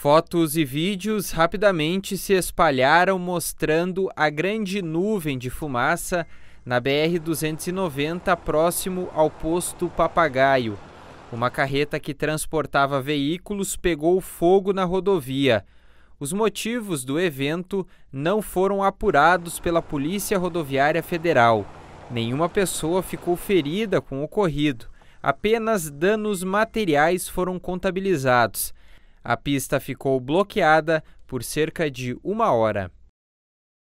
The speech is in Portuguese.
Fotos e vídeos rapidamente se espalharam mostrando a grande nuvem de fumaça na BR-290, próximo ao posto Papagaio. Uma carreta que transportava veículos pegou fogo na rodovia. Os motivos do evento não foram apurados pela Polícia Rodoviária Federal. Nenhuma pessoa ficou ferida com o ocorrido. Apenas danos materiais foram contabilizados. A pista ficou bloqueada por cerca de uma hora.